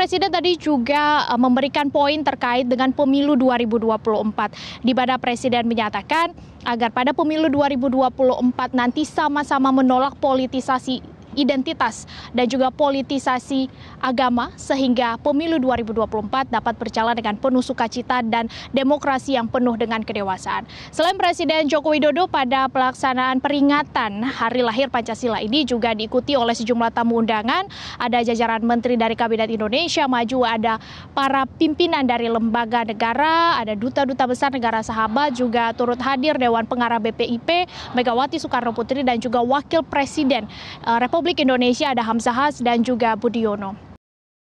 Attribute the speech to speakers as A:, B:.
A: Presiden tadi juga eh, memberikan poin terkait dengan pemilu 2024 di mana Presiden menyatakan agar pada pemilu 2024 nanti sama-sama menolak politisasi identitas dan juga politisasi agama sehingga pemilu 2024 dapat berjalan dengan penuh sukacita dan demokrasi yang penuh dengan kedewasaan. Selain Presiden Joko Widodo pada pelaksanaan peringatan hari lahir Pancasila ini juga diikuti oleh sejumlah tamu undangan, ada jajaran menteri dari Kabinet Indonesia Maju, ada para pimpinan dari lembaga negara, ada duta-duta besar negara sahabat juga turut hadir Dewan Pengarah BPIP Megawati Soekarno Putri dan juga Wakil Presiden eh, Republik Republik Indonesia ada Hamzahas dan juga Budiono.